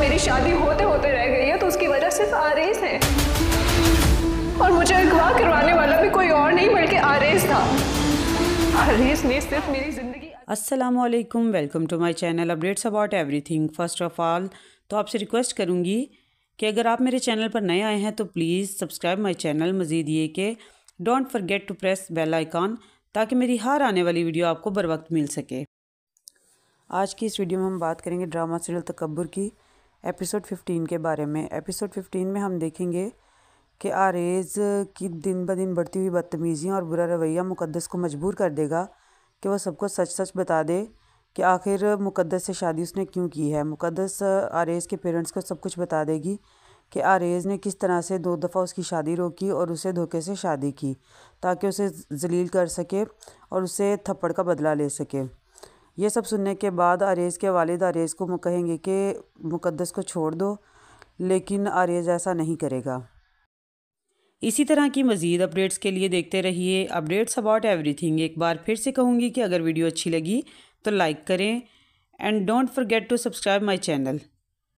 मेरी शादी होते होते रह गई है तो उसकी वजह सिर्फ आरेज है और मुझे अगवा करवाने वाला भी कोई और नहीं बल्कि आरेज था आरेज ने सिर्फ मेरी जिंदगी अस्सलाम वालेकुम welcome to my channel updates about everything first of all तो आपसे रिक्वेस्ट करूँगी कि अगर आप मेरे चैनल पर नए आए हैं तो प्लीज़ सब्सक्राइब माय चैनल मज़ीद ये कि don't forget to press bell icon ताकि मेरी हर आने वाली वीडियो आपको बर वक्त मिल सके आज की इस वीडियो में हम बात करेंगे ड्रामा सीरियल तकबर की एपिसोड 15 के बारे में एपिसोड 15 में हम देखेंगे कि आरेज़ की दिन ब दिन बढ़ती हुई बदतमीज़ियाँ और बुरा रवैया मुकद्दस को मजबूर कर देगा कि वह सबको सच सच बता दे कि आखिर मुकद्दस से शादी उसने क्यों की है मुकद्दस आरेज़ के पेरेंट्स को सब कुछ बता देगी कि आरेज़ ने किस तरह से दो दफ़ा उसकी शादी रोकी और उसे धोखे से शादी की ताकि उसे जलील कर सके और उसे थप्पड़ का बदला ले सके ये सब सुनने के बाद आरेज़ के वालिद आरेज़ को कहेंगे कि मुकद्दस को छोड़ दो लेकिन आरेज़ ऐसा नहीं करेगा इसी तरह की मज़ीद अपडेट्स के लिए देखते रहिए अपडेट्स अबाउट एवरीथिंग एक बार फिर से कहूँगी कि अगर वीडियो अच्छी लगी तो लाइक करें and don't forget to subscribe my channel